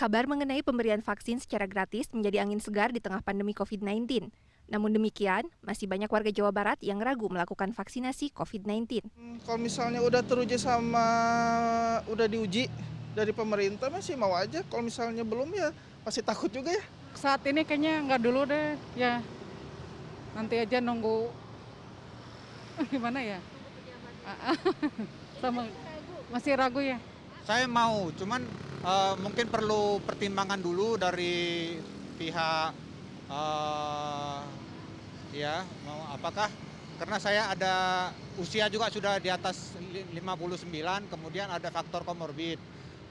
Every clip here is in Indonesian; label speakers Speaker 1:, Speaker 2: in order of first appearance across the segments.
Speaker 1: Kabar mengenai pemberian vaksin secara gratis menjadi angin segar di tengah pandemi COVID-19. Namun demikian, masih banyak warga Jawa Barat yang ragu melakukan vaksinasi COVID-19. Hmm, kalau
Speaker 2: misalnya udah teruji sama udah diuji dari pemerintah masih mau aja. Kalau misalnya belum ya pasti takut juga ya. Saat ini kayaknya nggak dulu deh ya. Nanti aja nunggu gimana ya? Sama masih ragu ya? Saya mau, cuman Eh, mungkin perlu pertimbangan dulu dari pihak eh, ya mau apakah karena saya ada usia juga sudah di atas 59 kemudian ada faktor komorbid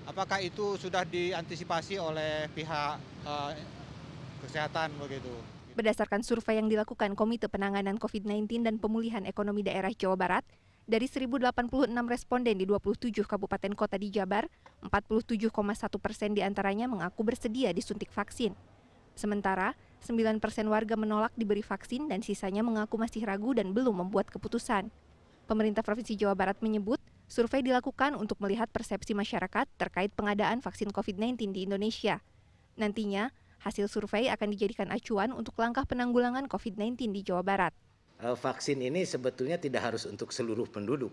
Speaker 2: apakah itu sudah diantisipasi oleh pihak eh, kesehatan begitu
Speaker 1: Berdasarkan survei yang dilakukan Komite Penanganan COVID-19 dan Pemulihan Ekonomi Daerah Jawa Barat, dari 1.086 responden di 27 kabupaten kota di Jabar, 47,1 persen diantaranya mengaku bersedia disuntik vaksin. Sementara, 9 persen warga menolak diberi vaksin dan sisanya mengaku masih ragu dan belum membuat keputusan. Pemerintah Provinsi Jawa Barat menyebut, survei dilakukan untuk melihat persepsi masyarakat terkait pengadaan vaksin COVID-19 di Indonesia. Nantinya, hasil survei akan dijadikan acuan untuk langkah penanggulangan COVID-19 di Jawa Barat.
Speaker 3: Eh, vaksin ini sebetulnya tidak harus untuk seluruh penduduk.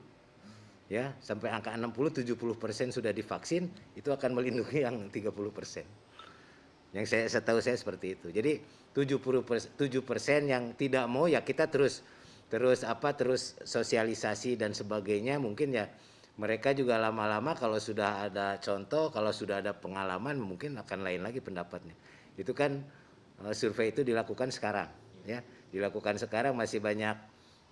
Speaker 3: Ya, sampai angka 60-70% sudah divaksin, itu akan melindungi yang 30%. Yang saya setahu saya seperti itu. Jadi 70 persen yang tidak mau ya kita terus terus apa terus sosialisasi dan sebagainya mungkin ya mereka juga lama-lama kalau sudah ada contoh, kalau sudah ada pengalaman mungkin akan lain lagi pendapatnya. Itu kan eh, survei itu dilakukan sekarang ya dilakukan sekarang masih banyak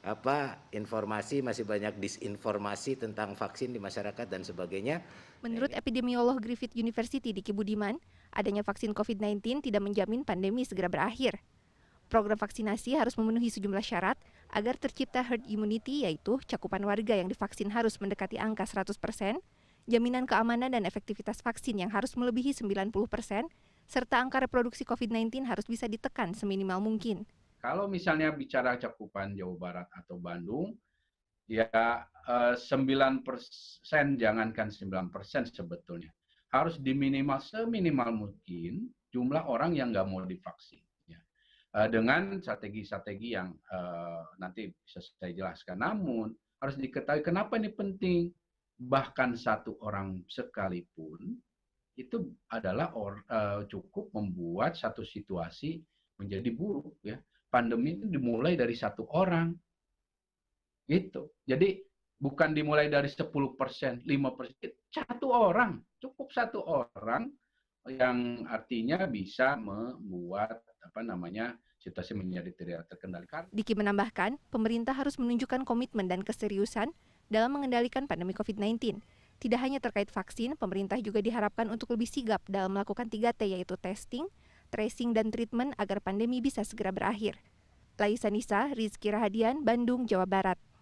Speaker 3: apa informasi masih banyak disinformasi tentang vaksin di masyarakat dan sebagainya.
Speaker 1: Menurut epidemiolog Griffith University di Kibudiman, adanya vaksin COVID-19 tidak menjamin pandemi segera berakhir. Program vaksinasi harus memenuhi sejumlah syarat agar tercipta herd immunity yaitu cakupan warga yang divaksin harus mendekati angka 100%, jaminan keamanan dan efektivitas vaksin yang harus melebihi 90%, serta angka reproduksi COVID-19 harus bisa ditekan seminimal mungkin.
Speaker 2: Kalau misalnya bicara cakupan Jawa Barat atau Bandung, ya eh, sembilan persen, jangankan sembilan persen sebetulnya, harus diminimal seminimal mungkin jumlah orang yang nggak mau divaksin. Ya. Eh, dengan strategi-strategi yang eh, nanti bisa saya jelaskan. Namun harus diketahui kenapa ini penting. Bahkan satu orang sekalipun itu adalah or, uh, cukup membuat satu situasi menjadi buruk ya pandemi itu dimulai dari satu orang. Gitu. Jadi bukan dimulai dari 10 persen, 5 persen, satu orang. Cukup satu orang yang artinya bisa membuat apa namanya situasi menjadi tidak terkendalikan.
Speaker 1: Diki menambahkan, pemerintah harus menunjukkan komitmen dan keseriusan dalam mengendalikan pandemi COVID-19. Tidak hanya terkait vaksin, pemerintah juga diharapkan untuk lebih sigap dalam melakukan 3T yaitu testing, tracing dan treatment agar pandemi bisa segera berakhir. Laisa Nisa, Rizky Rahadian, Bandung, Jawa Barat.